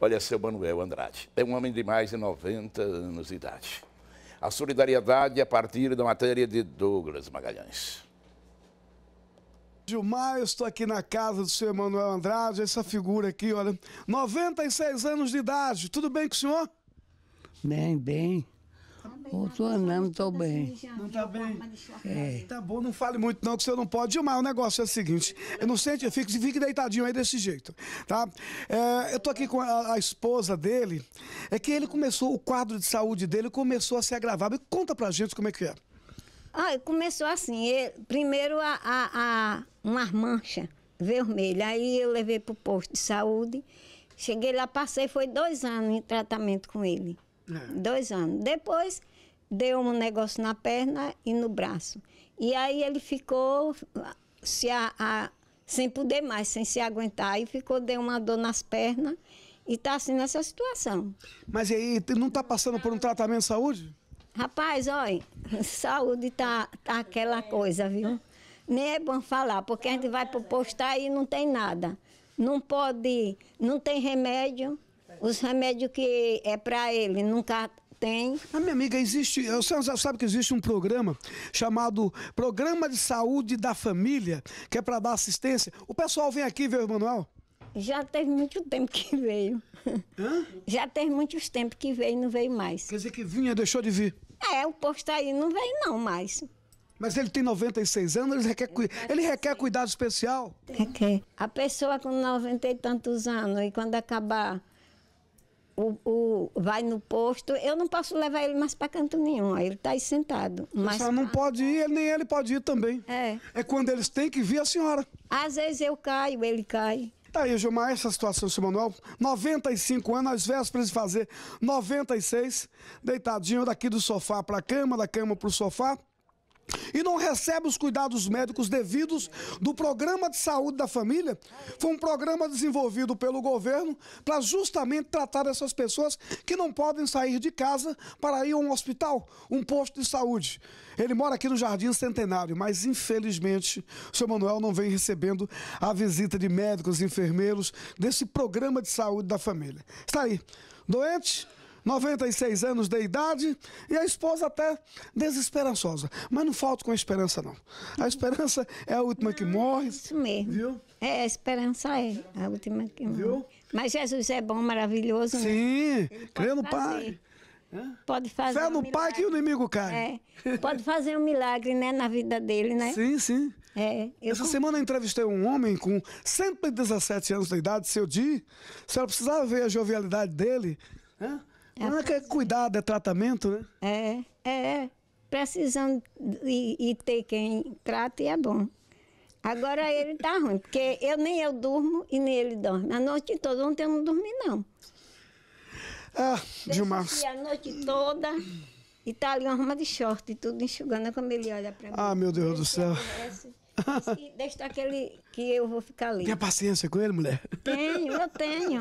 Olha, seu Manuel Andrade é um homem de mais de 90 anos de idade. A solidariedade é a partir da matéria de Douglas Magalhães. Gilmar, eu estou aqui na casa do senhor Emanuel Andrade, essa figura aqui, olha, 96 anos de idade, tudo bem com o senhor? Bem, bem. Não tô andando, não tô bem. Não tá bem? É. Tá bom, não fale muito não, que você não pode. Gilmar, o negócio é o seguinte, eu não sente, eu fico, fique deitadinho aí desse jeito, tá? É, eu tô aqui com a, a, esposa dele, é que ele começou, o quadro de saúde dele começou a se agravar. Me conta pra gente como é que é. Ah, começou assim, ele, primeiro a, a, a uma mancha vermelha, aí eu levei pro posto de saúde, cheguei lá, passei, foi dois anos em tratamento com ele. É. Dois anos. Depois deu um negócio na perna e no braço. E aí ele ficou se a, a, sem poder mais, sem se aguentar. E ficou, deu uma dor nas pernas e está assim nessa situação. Mas aí, não está passando por um tratamento de saúde? Rapaz, olha, saúde tá, tá aquela é. coisa, viu? Nem é bom falar, porque a gente vai pro postar e não tem nada. Não pode, não tem remédio, os remédios que é para ele nunca tem. A ah, minha amiga, existe. Você sabe que existe um programa chamado Programa de Saúde da Família, que é para dar assistência. O pessoal vem aqui ver o Emanuel? Já teve muito tempo que veio. Hã? Já teve muitos tempos que veio e não veio mais. Quer dizer que vinha, deixou de vir? É, o posto tá aí não veio não mais. Mas ele tem 96 anos, ele requer, ele requer cuidado especial? Requer. A pessoa com 90 e tantos anos, e quando acabar o, o, vai no posto, eu não posso levar ele mais para canto nenhum, ele está aí sentado. Mas a não pode ir, nem ele pode ir também. É. É quando eles têm que vir a senhora. Às vezes eu caio, ele cai. Tá aí, Gilmar, essa situação, seu Manuel. 95 anos, às vésperas de fazer 96, deitadinho daqui do sofá para a cama, da cama para o sofá e não recebe os cuidados médicos devidos do Programa de Saúde da Família, foi um programa desenvolvido pelo governo para justamente tratar essas pessoas que não podem sair de casa para ir a um hospital, um posto de saúde. Ele mora aqui no Jardim Centenário, mas infelizmente o seu Manuel não vem recebendo a visita de médicos, enfermeiros desse Programa de Saúde da Família. Está aí. Doente, 96 anos de idade, e a esposa até desesperançosa. Mas não falta com a esperança, não. A esperança é a última não, que ah, morre. Isso mesmo. Viu? É, a esperança é a última que morre. Mas Jesus é bom, maravilhoso. Né? Sim, crê no Pai. Pode fazer. Fé no um pai que o inimigo cai. É. Pode fazer um milagre, né, na vida dele, né? Sim, sim. É, Essa com... semana eu entrevistei um homem com 117 anos de idade, seu Di. Se ela precisava ver a jovialidade dele, né? É não é, que é cuidado, é tratamento, né? É, é. é. Precisando e, e ter quem e é bom. Agora ele tá ruim, porque eu nem eu durmo e nem ele dorme. A noite toda, ontem eu não dormi, não. Ah, Dilma. a noite toda e tá ali uma arma de short e tudo enxugando como ele olha pra mim. Ah, meu Deus do céu. Conhece. Deixa aquele que eu vou ficar ali. Tenha paciência com ele, mulher? Tenho, eu tenho.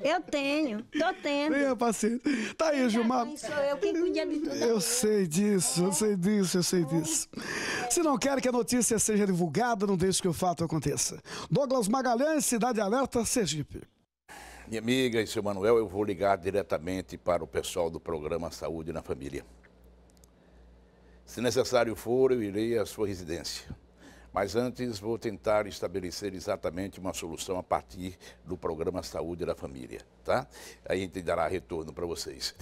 Eu tenho. Tô tendo. Tenha paciência. Tá aí, Gilmar. sou eu? Quem cuida de tudo? Eu sei disso, eu sei disso, eu sei disso. Se não quer que a notícia seja divulgada, não deixe que o fato aconteça. Douglas Magalhães, Cidade Alerta, Sergipe. Minha amiga e seu Manuel, eu vou ligar diretamente para o pessoal do programa Saúde na Família. Se necessário for, eu irei à sua residência. Mas antes vou tentar estabelecer exatamente uma solução a partir do programa Saúde da Família, tá? A gente dará retorno para vocês.